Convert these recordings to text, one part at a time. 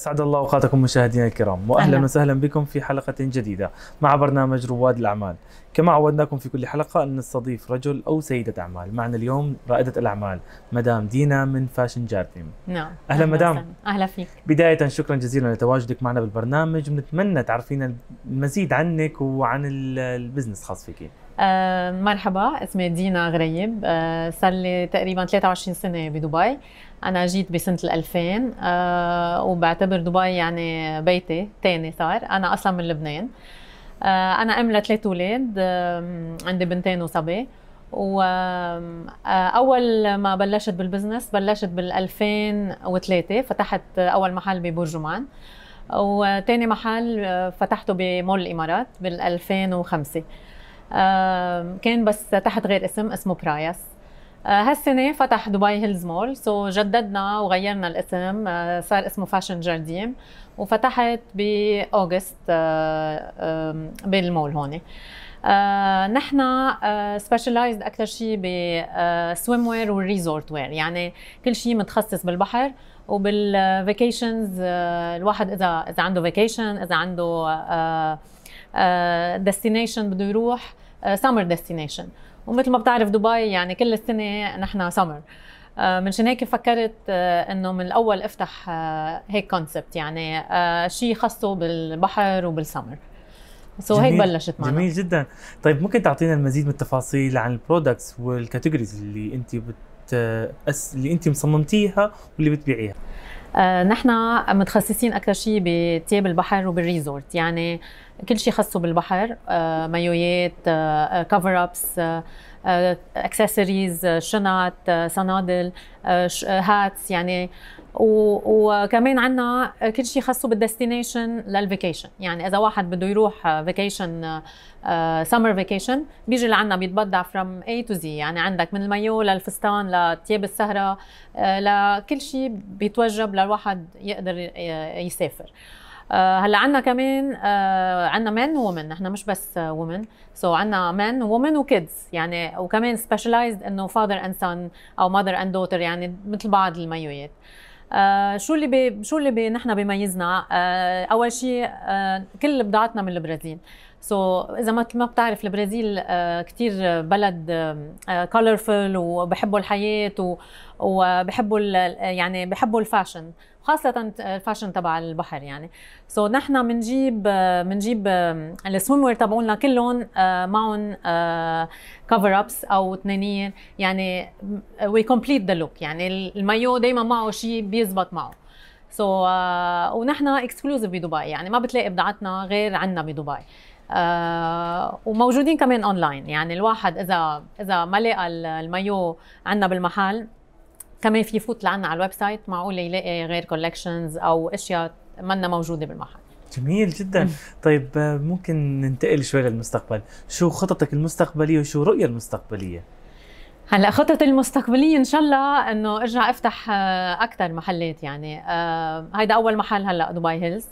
اسعد الله اوقاتكم مشاهدينا الكرام واهلا أهلا. وسهلا بكم في حلقه جديده مع برنامج رواد الاعمال كما عودناكم في كل حلقه ان نستضيف رجل او سيده اعمال معنا اليوم رائده الاعمال مدام دينا من فاشن جارتيم نعم اهلا مدام اهلا فيك بدايه شكرا جزيلا لتواجدك معنا بالبرنامج ونتمنى تعرفينا المزيد عنك وعن البزنس الخاص فيك آه، مرحبا اسمي دينا غريب آه، صار لي تقريبا 23 سنة بدبي أنا جيت بسنة 2000 آه، وبعتبر دبي يعني بيتي تاني صار أنا أصلا من لبنان أنا أم لثلاث أولاد عندي بنتين وصبي وأول ما بلشت بالبزنس بلشت بال 2003 فتحت أول محل ببرجمان وتاني محل فتحته بمول الإمارات بال 2005 كان بس تحت غير اسم اسمه برايس آه، هالسنة فتح دبي هيلز مول سو جددنا وغيرنا الاسم آه، صار اسمه فاشن جارديم وفتحت بأوغست آه، بالمول هون نحن سبيشلايزد اكثر شيء بسويم وير والريزورت وير يعني كل شيء متخصص بالبحر وبالفيكيشنز الواحد اذا اذا عنده فيكيشن اذا عنده ديستنيشن آه، بده يروح سمر آه، ديستنيشن ومثل ما بتعرف دبي يعني كل السنه نحن سمر آه، منشان هيك فكرت انه من الاول افتح هيك كونسبت يعني شيء خاصه بالبحر وبالسمر سو هيك بلشت معنا جميل جدا طيب ممكن تعطينا المزيد من التفاصيل عن البرودكتس والكاتيجوريز اللي انت بت اللي انت مصممتيها واللي بتبيعيها نحن متخصصين اكثر شيء بثياب البحر وبالريزورت يعني كل شيء خصو بالبحر آه، مايويات كفر ابس اكسسوارز شنط آه، صنادل هاتس آه، يعني وكمان عندنا كل شيء خصو بالديستنيشن للفيكيشن يعني اذا واحد بده يروح فيكيشن سمر فيكيشن بيجي لعنا بيتبضع فروم اي تو زي يعني عندك من المايو للفستان لثياب السهره لكل شيء بيتوجب للواحد يقدر يسافر آه، هلا عندنا كمان عندنا مان وومن نحن مش بس وومن سو so عندنا مان وومن وكيدز يعني وكمان سبيشلايزد انه فادر اند سون او ماذر اند دوتر يعني مثل بعض الميويات آه شو اللي بي شو اللي بي نحن بيميزنا آه اول شيء آه كل بضاعتنا من البرازيل سو so, اذا ما ما بتعرف البرازيل آه، كثير بلد كولرفل آه، آه، وبحبوا الحياه وبحبوا يعني بحبوا الفاشن خاصة الفاشن تبع البحر يعني سو so, نحن بنجيب بنجيب السويم وير تبعولنا كلهم معهم كفر ابس او تنانين يعني وي كومبليت ذا لوك يعني المايو دائما معه شيء بيزبط معه سو so, uh, ونحن اكسكلوزيف بدبي يعني ما بتلاقي بضاعتنا غير عنا بدبي آه، وموجودين كمان اونلاين يعني الواحد اذا اذا ما لقى المايو عندنا بالمحل كمان في يفوت لعنا على الويب سايت معقول يلاقي غير كولكشنز او اشياء منا موجوده بالمحل جميل جدا طيب آه، ممكن ننتقل شوي للمستقبل شو خططك المستقبليه وشو رؤيه المستقبليه هلا خطط المستقبليه ان شاء الله انه ارجع افتح آه، اكثر محلات يعني هيدا اول محل هلا دبي هيلز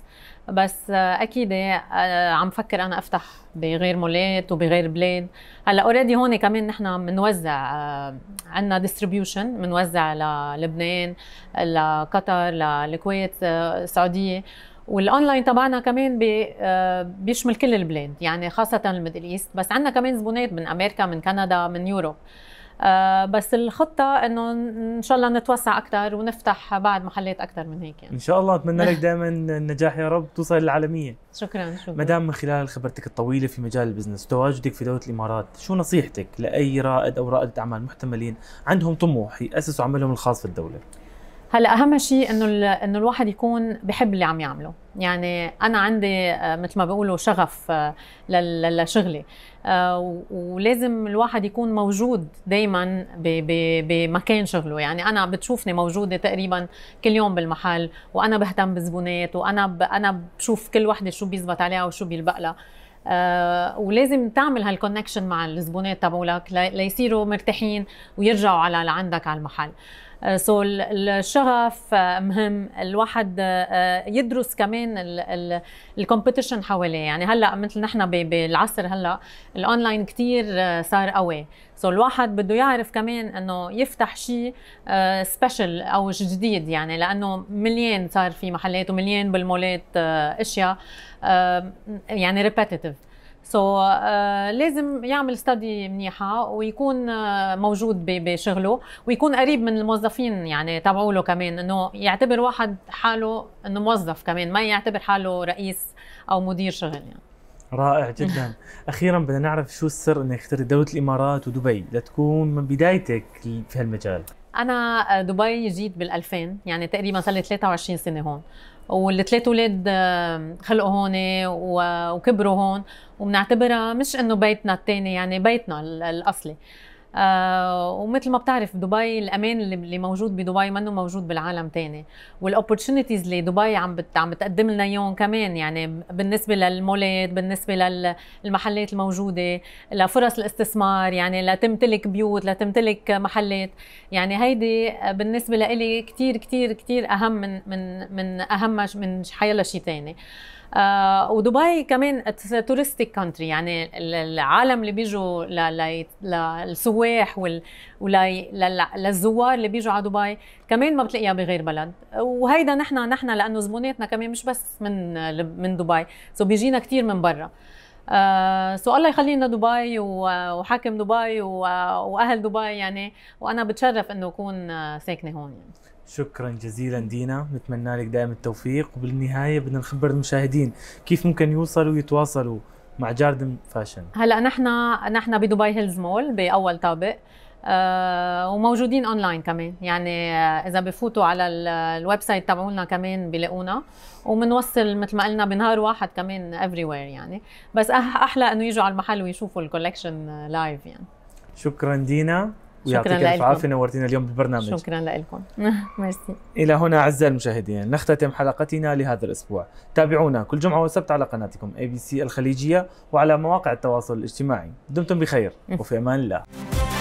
بس اكيد آه، عم فكر انا افتح بغير مولات وبغير بلاد هلا اوريدي هون كمان نحن بنوزع آه، عندنا ديستريبيوشن بنوزع للبنان لقطر للكويت آه، السعوديه والاونلاين تبعنا كمان بيشمل كل البلاد يعني خاصه الميدل ايست بس عندنا كمان زبونات من امريكا من كندا من يوروب آه، بس الخطه انه ان شاء الله نتوسع اكثر ونفتح بعد محلات اكثر من هيك يعني. ان شاء الله اتمنى لك دائما النجاح يا رب توصل للعالميه شكرا شكرا مدام من خلال خبرتك الطويله في مجال البزنس وتواجدك في دوله الامارات شو نصيحتك لاي رائد او رائده اعمال محتملين عندهم طموح ياسسوا عملهم الخاص في الدوله هلا اهم شيء انه انه الواحد يكون بحب اللي عم يعمله يعني انا عندي آه، مثل ما بيقولوا شغف آه، لشغلي آه، ولازم الواحد يكون موجود دائما بمكان شغله يعني انا بتشوفني موجوده تقريبا كل يوم بالمحل وانا بهتم بالزبونات وانا انا بشوف كل وحده شو بيزبط عليها وشو بيلبق لها آه ولازم تعمل هالكونكشن مع الزبونات تبعولك ليصيروا مرتاحين ويرجعوا على لعندك على المحل سو آه، الشغف آه، مهم الواحد آه، يدرس كمان الكومبيتيشن حواليه يعني هلا مثل نحن بالعصر هلا الاونلاين كثير صار قوي سو الواحد بده يعرف كمان انه يفتح شيء سبيشل او جديد يعني لانه مليان صار في محلات ومليان بالمولات اشياء يعني ريبيتيتيف سو so, uh, لازم يعمل ستادي منيحه ويكون uh, موجود بشغله ويكون قريب من الموظفين يعني تبعوا له كمان انه يعتبر واحد حاله انه موظف كمان ما يعتبر حاله رئيس او مدير شغل يعني رائع جدا اخيرا بدنا نعرف شو السر انك اخترت دوله الامارات ودبي لتكون من بدايتك في هالمجال انا آه، دبي جيت بال2000 يعني تقريبا صار لي 23 سنه هون والثلاث اولاد خلقوا هون وكبروا هون وبنعتبرها مش انه بيتنا الثاني يعني بيتنا الاصلي آه، ومثل ما بتعرف دبي الامان اللي موجود بدبي منه موجود بالعالم تاني والاوبورتونيتيز اللي دبي عم بت عم بتقدم لنا اياهم كمان يعني بالنسبه للمولات بالنسبه للمحلات الموجوده لفرص الاستثمار يعني لتمتلك بيوت لتمتلك محلات يعني هيدي بالنسبه لي كثير كثير كثير اهم من من من اهم من حيلا شيء ثاني آه ودبي كمان تورستيك كونتري يعني العالم اللي بيجوا للسواح للزوار اللي بيجوا على دبي كمان ما بتلاقيها بغير بلد وهيدا نحن نحن لانه زبوناتنا كمان مش بس من من دبي سو بيجينا كثير من برا آه آه سو الله يخلينا دبي وحاكم دبي واهل دبي يعني وانا بتشرف انه اكون آه، ساكنه هون يعني. شكرا جزيلا دينا نتمنى لك دائما التوفيق وبالنهايه بدنا نخبر المشاهدين كيف ممكن يوصلوا ويتواصلوا مع جاردن فاشن هلا نحن نحن بدبي هيلز مول باول طابق آه، وموجودين اونلاين كمان يعني آه، اذا بفوتوا على الويب سايت تبعولنا كمان بيلاقونا وبنوصل مثل ما قلنا بنهار واحد كمان افري وير يعني بس احلى انه يجوا على المحل ويشوفوا الكولكشن لايف يعني شكرا دينا ويعطيك الف عافيه نورتينا اليوم بالبرنامج شكرا لكم ميرسي الى هنا اعزائي المشاهدين نختتم حلقتنا لهذا الاسبوع تابعونا كل جمعه وسبت على قناتكم اي بي سي الخليجيه وعلى مواقع التواصل الاجتماعي دمتم بخير وفي امان الله